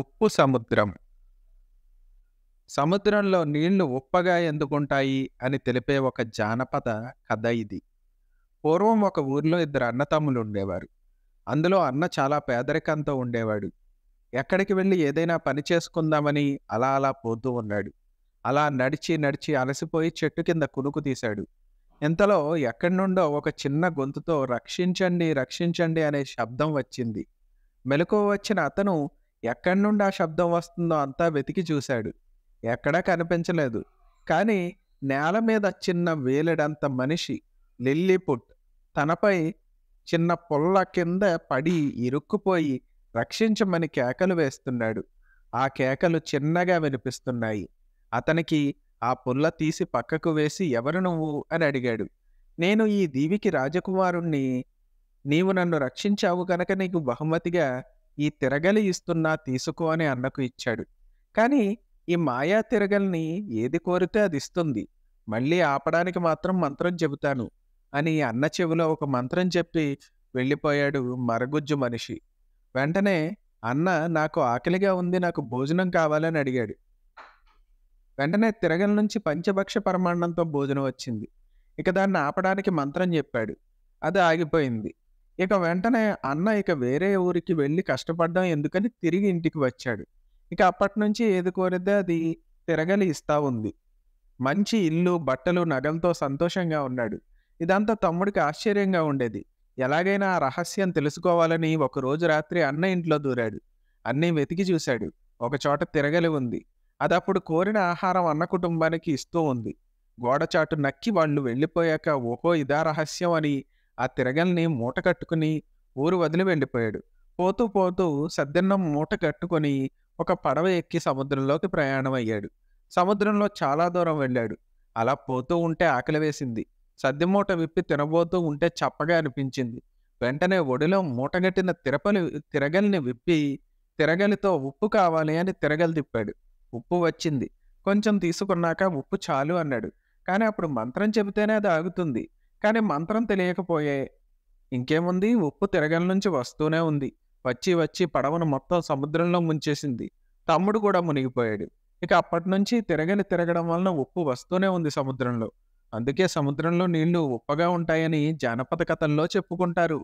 ఉప్పు సముద్రం సముద్రంలో నీళ్లు ఉప్పగా ఎందుకుంటాయి అని తెలిపే ఒక జానపద కథ ఇది పూర్వం ఒక ఊరిలో ఇద్దరు అన్నతమ్ములు ఉండేవారు అందులో అన్న చాలా పేదరికంతో ఉండేవాడు ఎక్కడికి వెళ్ళి ఏదైనా పని చేసుకుందామని అలా అలా పోతూ ఉన్నాడు అలా నడిచి నడిచి అలసిపోయి చెట్టు కింద కునుకు తీశాడు ఇంతలో ఎక్కడి నుండో ఒక చిన్న గొంతుతో రక్షించండి రక్షించండి అనే శబ్దం వచ్చింది మెలకువ వచ్చిన అతను ఎక్కడి నుండి ఆ శబ్దం వస్తుందో అంతా వెతికి చూశాడు ఎక్కడా కనిపించలేదు కానీ నేల మీద చిన్న వేలెడంత మనిషి లిల్లీపుట్ తనపై చిన్న పొల్ల కింద పడి ఇరుక్కుపోయి రక్షించమని కేకలు వేస్తున్నాడు ఆ కేకలు చిన్నగా వినిపిస్తున్నాయి అతనికి ఆ పుల్ల తీసి పక్కకు వేసి ఎవరు నువ్వు అని అడిగాడు నేను ఈ దీవికి రాజకుమారుణ్ణి నీవు నన్ను రక్షించావు కనుక నీకు బహుమతిగా ఈ తిరగలి ఇస్తున్నా తీసుకో అని అన్నకు ఇచ్చాడు కానీ ఈ మాయా తిరగల్ని ఏది కోరితే అది ఇస్తుంది మళ్ళీ ఆపడానికి మాత్రం మంత్రం చెబుతాను అని అన్న చెవిలో ఒక మంత్రం చెప్పి వెళ్ళిపోయాడు మరగుజ్జు మనిషి వెంటనే అన్న నాకు ఆకలిగా ఉంది నాకు భోజనం కావాలని అడిగాడు వెంటనే తిరగల నుంచి పంచభక్ష పరమాండంతో భోజనం వచ్చింది ఇక దాన్ని ఆపడానికి మంత్రం చెప్పాడు అది ఆగిపోయింది ఇక వెంటనే అన్న ఇక వేరే ఊరికి వెళ్ళి కష్టపడ్డం ఎందుకని తిరిగి ఇంటికి వచ్చాడు ఇక అప్పటి నుంచి ఏది కోరితే అది తిరగలి ఇస్తా ఉంది మంచి ఇల్లు బట్టలు నగలతో సంతోషంగా ఉన్నాడు ఇదంతా తమ్ముడికి ఆశ్చర్యంగా ఉండేది ఎలాగైనా ఆ రహస్యం తెలుసుకోవాలని ఒకరోజు రాత్రి అన్న ఇంట్లో దూరాడు అన్నీ వెతికి చూశాడు ఒకచోట తిరగలి ఉంది అది అప్పుడు కోరిన ఆహారం అన్న కుటుంబానికి ఇస్తూ ఉంది గోడచాటు నక్కి వాళ్ళు వెళ్ళిపోయాక ఓహో ఇదా రహస్యం అని ఆ తిరగల్ని మూట కట్టుకుని ఊరు వదిలి వెళ్ళిపోయాడు పోతూ పోతూ సద్దన్నం మూట కట్టుకొని ఒక పడవ ఎక్కి సముద్రంలోకి ప్రయాణం అయ్యాడు సముద్రంలో చాలా దూరం వెళ్ళాడు అలా పోతూ ఉంటే ఆకలి వేసింది సద్ది మూట విప్పి తినబోతూ ఉంటే చప్పగా అనిపించింది వెంటనే ఒడిలో మూటగట్టిన తిరపలి తిరగలిని విప్పి తిరగలితో ఉప్పు కావాలి అని తిరగలి తిప్పాడు ఉప్పు వచ్చింది కొంచెం తీసుకున్నాక ఉప్పు చాలు అన్నాడు కానీ అప్పుడు మంత్రం చెబితేనే అది ఆగుతుంది కానీ మంత్రం తెలియకపోయే ఇంకేముంది ఉప్పు తిరగల నుంచి వస్తూనే ఉంది వచ్చి వచ్చి పడవను మొత్తం సముద్రంలో ముంచేసింది తమ్ముడు కూడా మునిగిపోయాడు ఇక అప్పటి నుంచి తిరగని తిరగడం వలన ఉప్పు వస్తూనే ఉంది సముద్రంలో అందుకే సముద్రంలో నీళ్లు ఉప్పగా ఉంటాయని జానపద కథల్లో చెప్పుకుంటారు